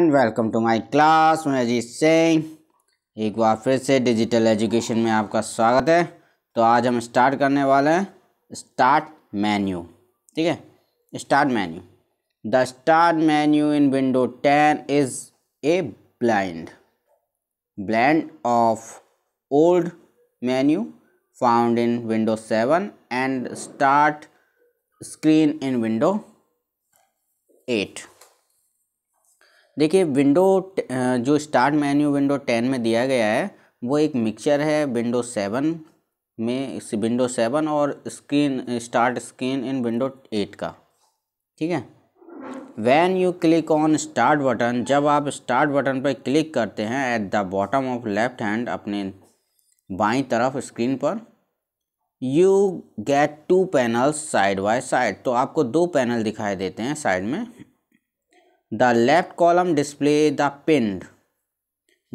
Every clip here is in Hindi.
And welcome to my class मैं अजीत सिंह एक बार फिर से डिजिटल एजुकेशन में आपका स्वागत है तो आज हम स्टार्ट करने वाले हैं स्टार्ट मेन्यू ठीक है start menu the start menu in window ten is a blind blend of old menu found in window seven and start screen in window eight देखिए विंडो जो स्टार्ट मेन्यू विंडो टेन में दिया गया है वो एक मिक्सचर है विंडो सेवन में इस विंडो सेवन और screen start screen in window eight का ठीक है when you click on start button जब आप स्टार्ट बटन पर क्लिक करते हैं at the bottom of left hand अपने बाई तरफ स्क्रीन पर you get two panels side by side तो आपको दो पैनल दिखाई देते हैं साइड में the left column display the pinned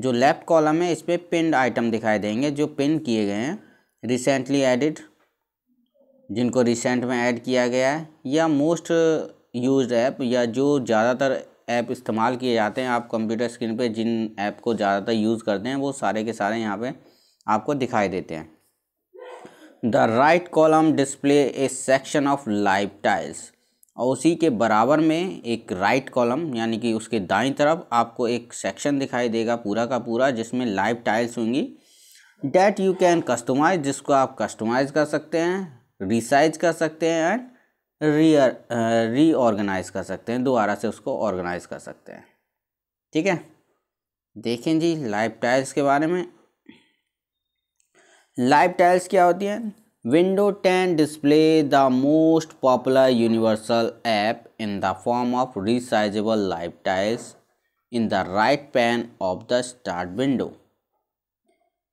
जो लेफ्ट कॉलम है इस पर पिंड आइटम दिखाई देंगे जो पिन किए गए हैं रिसेंटली एडिड जिनको रिसेंट में ऐड किया गया है या मोस्ट यूज ऐप या जो ज़्यादातर ऐप इस्तेमाल किए जाते हैं आप कंप्यूटर स्क्रीन पे जिन ऐप को ज़्यादातर यूज़ करते हैं वो सारे के सारे यहाँ पे आपको दिखाई देते हैं the right column display a section of live tiles और उसी के बराबर में एक राइट कॉलम यानी कि उसके दाएं तरफ आपको एक सेक्शन दिखाई देगा पूरा का पूरा जिसमें लाइव टाइल्स होंगी डैट यू कैन कस्टमाइज जिसको आप कस्टमाइज कर सकते हैं रिसाइज कर सकते हैं एंड री रीऑर्गेनाइज कर सकते हैं दोबारा से उसको ऑर्गेनाइज कर सकते हैं ठीक है देखें जी लाइव टाइल्स के बारे में लाइव टाइल्स क्या होती हैं Window 10 display the most popular universal app in the form of resizable live tiles in the right pan of the start window.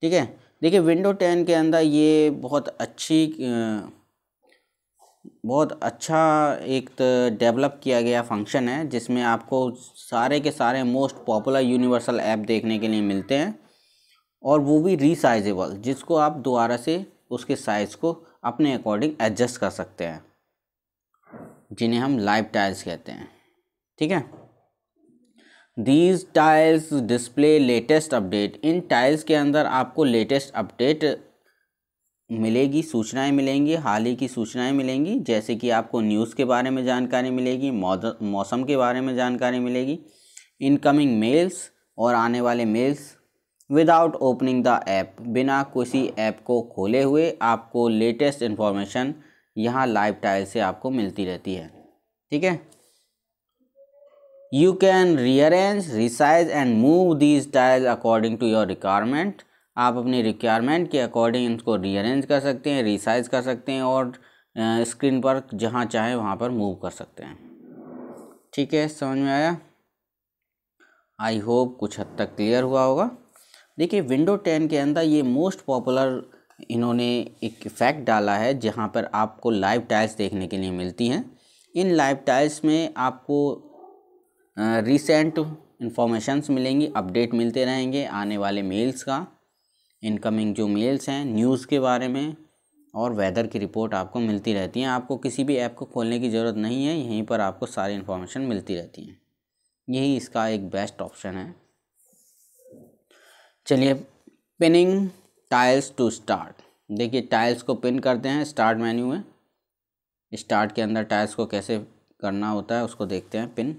ठीक है देखिए विंडो 10 के अंदर ये बहुत अच्छी बहुत अच्छा एक डेवलप किया गया फंक्शन है जिसमें आपको सारे के सारे मोस्ट पॉपुलर यूनिवर्सल ऐप देखने के लिए मिलते हैं और वो भी रिसाइजेबल जिसको आप दोबारा से उसके साइज़ को अपने अकॉर्डिंग एडजस्ट कर सकते हैं जिन्हें हम लाइव टाइल्स कहते हैं ठीक है these tiles display latest update इन टाइल्स के अंदर आपको लेटेस्ट अपडेट मिलेगी सूचनाएं मिलेंगी हाल ही की सूचनाएं मिलेंगी जैसे कि आपको न्यूज़ के बारे में जानकारी मिलेगी मौसम के बारे में जानकारी मिलेगी इनकमिंग मेल्स और आने वाले mails without opening the app बिना किसी ऐप को खोले हुए आपको लेटेस्ट इन्फॉर्मेशन यहाँ लाइव टाइल से आपको मिलती रहती है ठीक है you can rearrange resize and move these tile according to your requirement आप अपनी रिक्वायरमेंट के अकॉर्डिंग इनको रीअरेंज कर सकते हैं रिसाइज कर सकते हैं और स्क्रीन पर जहाँ चाहें वहाँ पर मूव कर सकते हैं ठीक है समझ में आया आई होप कुछ हद तक क्लियर हुआ होगा देखिए विंडो टेन के अंदर ये मोस्ट पॉपुलर इन्होंने एक फैक्ट डाला है जहाँ पर आपको लाइव टाइल्स देखने के लिए मिलती हैं इन लाइव टाइल्स में आपको रिसेंट इन्फॉर्मेशंस मिलेंगी अपडेट मिलते रहेंगे आने वाले मेल्स का इनकमिंग जो मेल्स हैं न्यूज़ के बारे में और वेदर की रिपोर्ट आपको मिलती रहती है आपको किसी भी ऐप को खोलने की ज़रूरत नहीं है यहीं पर आपको सारी इन्फॉर्मेशन मिलती रहती है यही इसका एक बेस्ट ऑप्शन है चलिए पिनिंग टाइल्स टू स्टार्ट देखिए टाइल्स को पिन करते हैं स्टार्ट मेन्यू में स्टार्ट के अंदर टाइल्स को कैसे करना होता है उसको देखते हैं पिन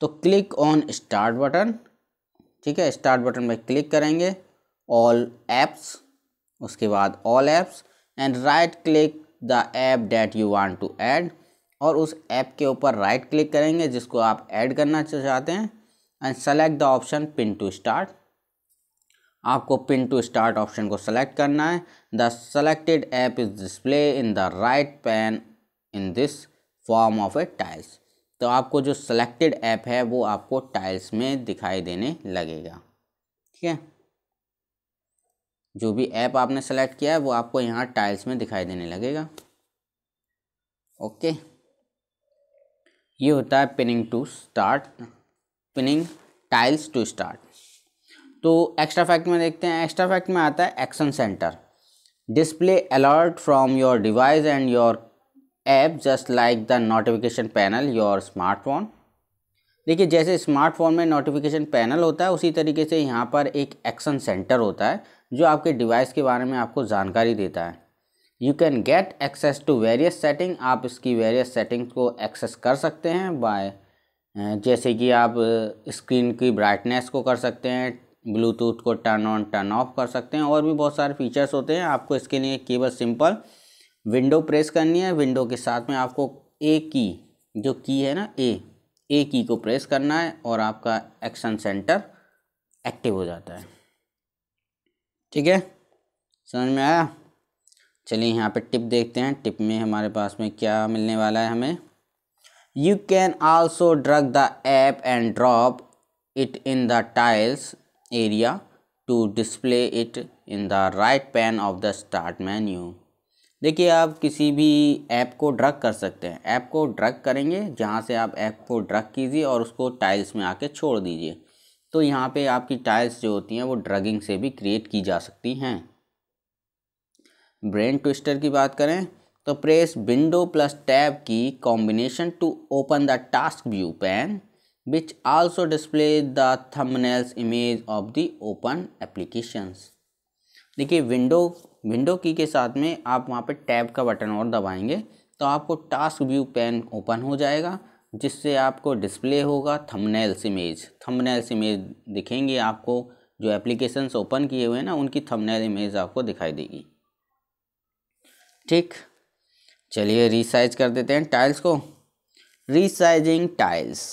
तो क्लिक ऑन स्टार्ट बटन ठीक है स्टार्ट बटन पर क्लिक करेंगे ऑल एप्स उसके बाद all apps and right click the app that you want to add और उस ऐप के ऊपर राइट क्लिक करेंगे जिसको आप ऐड करना चाहते हैं and select the option pin to start आपको पिन टू स्टार्ट ऑप्शन को सेलेक्ट करना है the selected app is display in the right pane in this form of a tiles तो आपको जो सेलेक्टेड ऐप है वो आपको टाइल्स में दिखाई देने लगेगा ठीक है जो भी ऐप आपने सेलेक्ट किया है वो आपको यहाँ टाइल्स में दिखाई देने लगेगा ओके ये होता है pinning to start pinning tiles to start तो एक्स्ट्रा फैक्ट में देखते हैं एक्स्ट्रा फैक्ट में आता है action centre display alert from your device and your app just like the notification panel your smartphone देखिए जैसे स्मार्टफोन में नोटिफिकेशन पैनल होता है उसी तरीके से यहाँ पर एक एक्शन सेंटर होता है जो आपके डिवाइस के बारे में आपको जानकारी देता है you can get access to various setting आप इसकी वेरियस सेटिंग्स को एक्सेस कर सकते हैं बाय जैसे कि आप स्क्रीन की ब्राइटनेस को कर सकते हैं ब्लूटूथ को टर्न ऑन टर्न ऑफ कर सकते हैं और भी बहुत सारे फीचर्स होते हैं आपको इसके लिए केवल सिंपल विंडो प्रेस करनी है विंडो के साथ में आपको ए की जो की है ना ए ए की को प्रेस करना है और आपका एक्शन सेंटर एक्टिव हो जाता है ठीक है समझ में आया चलिए यहाँ पे टिप देखते हैं टिप में हमारे पास में क्या मिलने वाला है हमें you can also drag the app and drop it in the tiles area to display it in the right pane of the start menu. देखिए आप किसी भी ऐप को ड्रग कर सकते हैं ऐप को ड्रग करेंगे जहाँ से आप ऐप को ड्रग कीजिए और उसको टाइल्स में आके छोड़ दीजिए तो यहाँ पे आपकी टाइल्स जो होती हैं वो ड्रगिंग से भी क्रिएट की जा सकती हैं ब्रेन ट्विस्टर की बात करें तो press window plus tab key combination to open the task view pane which also display the thumbnails image of the open applications देखिए विंडो विंडो की के साथ में आप वहाँ पे टैब का बटन और दबाएंगे तो आपको टास्क व्यू पेन ओपन हो जाएगा जिससे आपको डिस्प्ले होगा थंबनेल्स इमेज थंबनेल्स इमेज दिखेंगे आपको जो एप्लीकेशंस ओपन किए हुए हैं ना उनकी थंबनेल इमेज आपको दिखाई देगी ठीक चलिए रिसाइज कर देते हैं टाइल्स को resizing tiles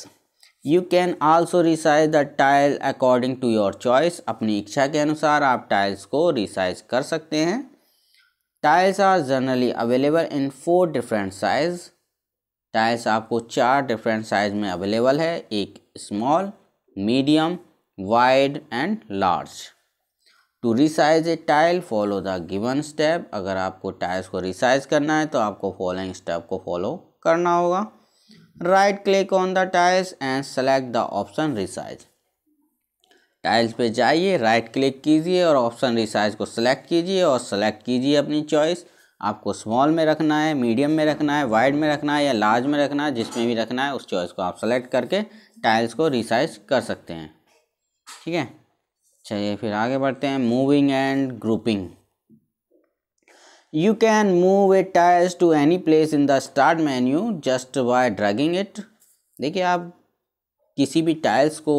you can also resize the tile according to your choice अपनी इच्छा के अनुसार आप टाइल्स को रिसाइज कर सकते हैं tiles are generally available in four different size tiles आपको चार डिफरेंट साइज में अवेलेबल है एक small medium wide and large to resize a tile follow the given step अगर आपको टाइल्स को रिसाइज करना है तो आपको फॉलोइंग स्टेप को फॉलो करना होगा right click on the tiles and select the option resize tiles पे जाइए राइट क्लिक कीजिए और ऑप्शन रिसाइज को सेलेक्ट कीजिए और सेलेक्ट कीजिए अपनी चॉइस आपको स्मॉल में रखना है मीडियम में रखना है वाइड में रखना है या लार्ज में रखना है जिसमें भी रखना है उस चॉइस को आप सेलेक्ट करके टाइल्स को रिसाइज कर सकते हैं ठीक है चलिए फिर आगे बढ़ते हैं moving and grouping You can move a tires to any place in the start menu just by dragging it. देखिए आप किसी भी टाइल्स को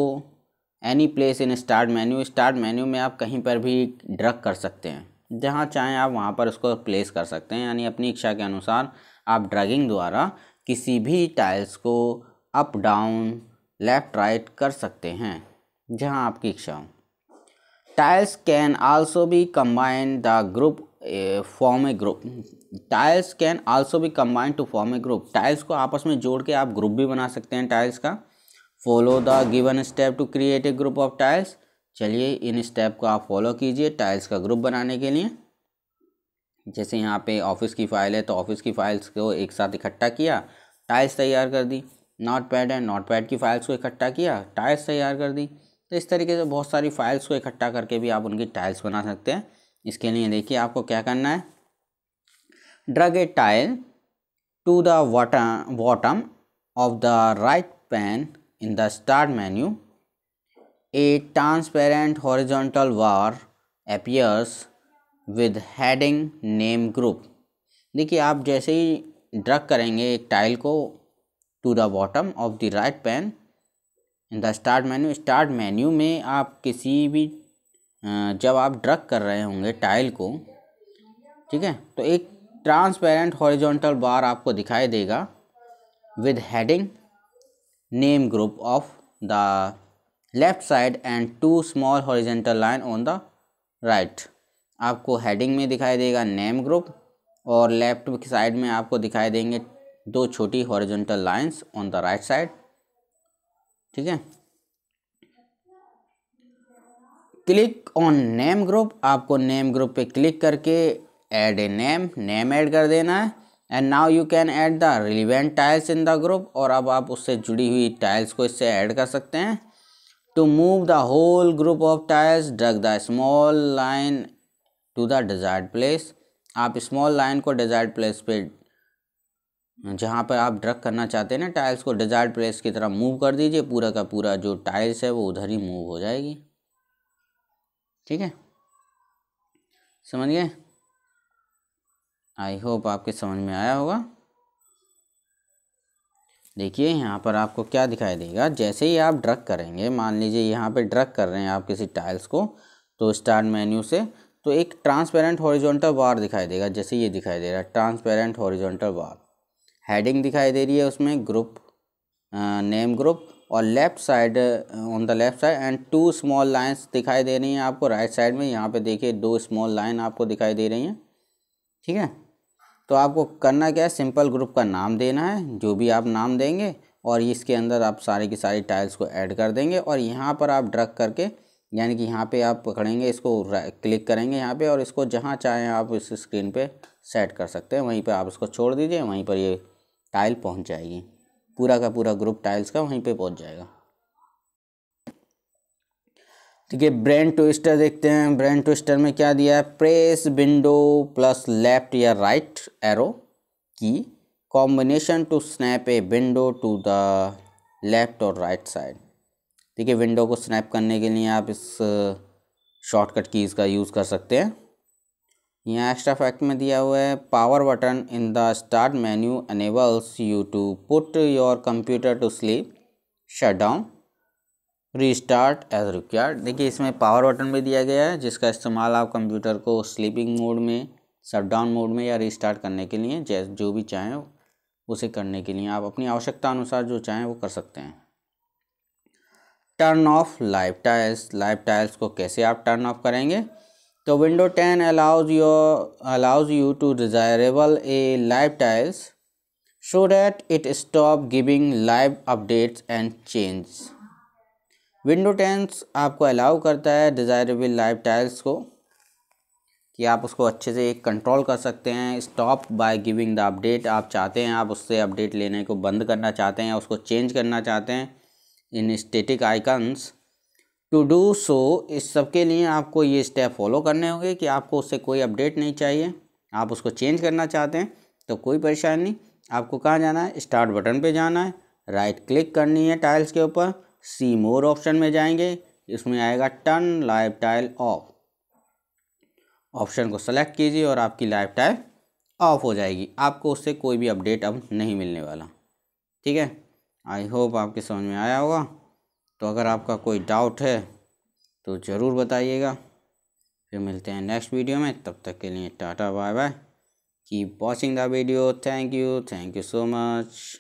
any place in start menu start menu में आप कहीं पर भी ड्रग कर सकते हैं जहाँ चाहें आप वहाँ पर उसको प्लेस कर सकते हैं यानी अपनी इच्छा के अनुसार आप ड्रगिंग द्वारा किसी भी टाइल्स को अप डाउन लेफ़्ट राइट कर सकते हैं जहाँ आपकी इच्छा हो टाइल्स कैन आल्सो भी combine the group form a group tiles can also भी combined to form a group tiles को आपस में जोड़ के आप ग्रुप भी बना सकते हैं टाइल्स का follow the given step to create a group of tiles चलिए इन स्टेप को आप फॉलो कीजिए टाइल्स का ग्रुप बनाने के लिए जैसे यहाँ पे ऑफिस की फाइल है तो ऑफिस की फाइल्स को एक साथ इकट्ठा किया टाइल्स तैयार कर दी नॉट पैड है नॉट पैड की फाइल्स को इकट्ठा किया टाइल्स तैयार कर दी तो इस तरीके से बहुत सारी फाइल्स को इकट्ठा करके भी आप उनकी टाइल्स बना सकते हैं इसके लिए देखिए आपको क्या करना है drag a tile to the water bottom of the right pane in the start menu a transparent horizontal bar appears with heading name group देखिए आप जैसे ही ड्रग करेंगे एक टाइल को to the bottom of the right pane in the start menu start menu में आप किसी भी जब आप ड्रग कर रहे होंगे टाइल को ठीक है तो एक ट्रांसपेरेंट हॉरिजॉन्टल बार आपको दिखाई देगा with heading name group of the left side and two small horizontal line on the right आपको हेडिंग में दिखाई देगा नेम ग्रुप और लेफ्ट साइड में आपको दिखाई देंगे दो छोटी horizontal lines on the right side ठीक है क्लिक ऑन नेम ग्रुप आपको नेम ग्रुप पे क्लिक करके add a name name add कर देना है and now you can add the relevant tiles in the group और अब आप उससे जुड़ी हुई टाइल्स को इससे ऐड कर सकते हैं to move the whole group of tiles drag the small line to the desired place आप स्मॉल लाइन को डिज़ायर्ड प्लेस पे जहाँ पर आप ड्रग करना चाहते हैं ना टाइल्स को डिज़ायर्ड प्लेस की तरफ मूव कर दीजिए पूरा का पूरा जो टाइल्स है वो उधर ही मूव हो जाएगी ठीक है समझ गए आई होप आपके समझ में आया होगा देखिए यहाँ पर आपको क्या दिखाई देगा जैसे ही आप ड्रग करेंगे मान लीजिए यहाँ पे ड्रग कर रहे हैं आप किसी टाइल्स को तो स्टार्ट मेन्यू से तो एक ट्रांसपेरेंट हॉरिजॉन्टल बार दिखाई देगा जैसे ये दिखाई दे रहा है ट्रांसपेरेंट हॉरिजॉन्टल बार हेडिंग दिखाई दे रही है उसमें ग्रुप नेम ग्रुप और left side on the left side and two small lines दिखाई दे रही हैं आपको राइट right साइड में यहाँ पे देखिए दो स्मॉल लाइन आपको दिखाई दे रही हैं ठीक है तो आपको करना क्या है सिंपल ग्रुप का नाम देना है जो भी आप नाम देंगे और इसके अंदर आप सारी की सारी टाइल्स को ऐड कर देंगे और यहाँ पर आप ड्रग करके यानी कि यहाँ पर आप पकड़ेंगे इसको क्लिक करेंगे यहाँ पर और इसको जहाँ चाहें आप इस स्क्रीन पर सेट कर सकते हैं वहीं पर आप इसको छोड़ दीजिए वहीं पर ये टाइल पहुँच जाएगी पूरा का पूरा ग्रुप टाइल्स का वहीं पे पहुंच जाएगा ठीक है ब्रेन ट्विस्टर देखते हैं ब्रेन ट्विस्टर में क्या दिया है प्रेस विंडो प्लस लेफ्ट या राइट एरो की combination to snap a window to the left और राइट साइड ठीक है विंडो को स्नैप करने के लिए आप इस शॉर्टकट कीज़ का यूज़ कर सकते हैं यहाँ एक्स्ट्रा फैक्ट में दिया हुआ है power button in the start menu enables you to put your computer to sleep shut down restart as required देखिए इसमें पावर बटन भी दिया गया है जिसका इस्तेमाल आप कंप्यूटर को स्लीपिंग मोड में शट डाउन मोड में या रीस्टार्ट करने के लिए जैसे जो भी चाहें उसे करने के लिए आप अपनी आवश्यकता अनुसार जो चाहें वो कर सकते हैं turn off live tiles live tiles को कैसे आप टर्न ऑफ करेंगे तो window 10 allows your allows you to desirable a live tiles show that it stop giving live updates and change window tens आपको अलाउ करता है डिज़ायरेबल लाइव टाइल्स को कि आप उसको अच्छे से एक कंट्रोल कर सकते हैं stop by giving the update आप चाहते हैं आप उससे अपडेट लेने को बंद करना चाहते हैं उसको चेंज करना चाहते हैं in static icons to do so इस सब के लिए आपको ये स्टेप फॉलो करने होंगे कि आपको उससे कोई अपडेट नहीं चाहिए आप उसको चेंज करना चाहते हैं तो कोई परेशानी नहीं आपको कहाँ जाना है स्टार्ट बटन पे जाना है राइट क्लिक करनी है टाइल्स के ऊपर सी मोर ऑप्शन में जाएंगे इसमें आएगा turn live tile off option को सेलेक्ट कीजिए और आपकी लाइफ टाइल ऑफ हो जाएगी आपको उससे कोई भी अपडेट अब नहीं मिलने वाला ठीक है आई होप आपके समझ में आया होगा तो अगर आपका कोई डाउट है तो ज़रूर बताइएगा फिर मिलते हैं नेक्स्ट वीडियो में तब तक के लिए tata bye bye keep watching the video thank you thank you so much